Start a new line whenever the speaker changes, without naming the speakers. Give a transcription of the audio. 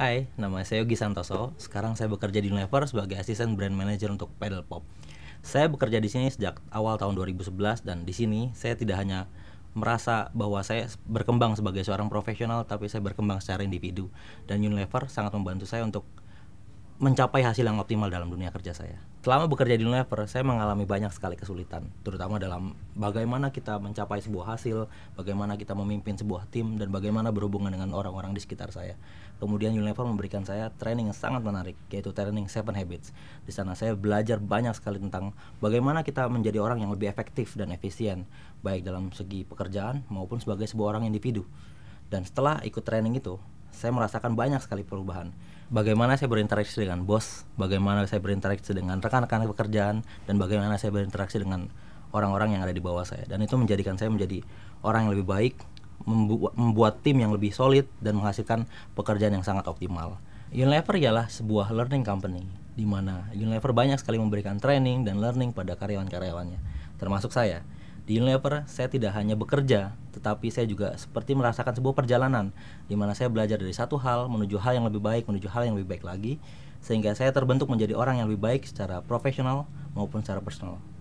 Hai, nama saya Yogi Santoso. Sekarang saya bekerja di Unilever sebagai asisten brand manager untuk Pedal Pop. Saya bekerja di sini sejak awal tahun 2011 dan di sini saya tidak hanya merasa bahwa saya berkembang sebagai seorang profesional tapi saya berkembang secara individu dan Unilever sangat membantu saya untuk mencapai hasil yang optimal dalam dunia kerja saya. Selama bekerja di Unilever, saya mengalami banyak sekali kesulitan, terutama dalam bagaimana kita mencapai sebuah hasil, bagaimana kita memimpin sebuah tim, dan bagaimana berhubungan dengan orang-orang di sekitar saya. Kemudian Unilever memberikan saya training yang sangat menarik, yaitu training Seven Habits. Di sana saya belajar banyak sekali tentang bagaimana kita menjadi orang yang lebih efektif dan efisien, baik dalam segi pekerjaan maupun sebagai sebuah orang individu. Dan setelah ikut training itu, saya merasakan banyak sekali perubahan bagaimana saya berinteraksi dengan bos, bagaimana saya berinteraksi dengan rekan-rekan pekerjaan, dan bagaimana saya berinteraksi dengan orang-orang yang ada di bawah saya. Dan itu menjadikan saya menjadi orang yang lebih baik, membu membuat tim yang lebih solid, dan menghasilkan pekerjaan yang sangat optimal. Unilever ialah sebuah learning company, di mana Unilever banyak sekali memberikan training dan learning pada karyawan-karyawannya, termasuk saya. Di Unilever, saya tidak hanya bekerja, tetapi saya juga seperti merasakan sebuah perjalanan di mana saya belajar dari satu hal menuju hal yang lebih baik, menuju hal yang lebih baik lagi, sehingga saya terbentuk menjadi orang yang lebih baik secara profesional maupun secara personal.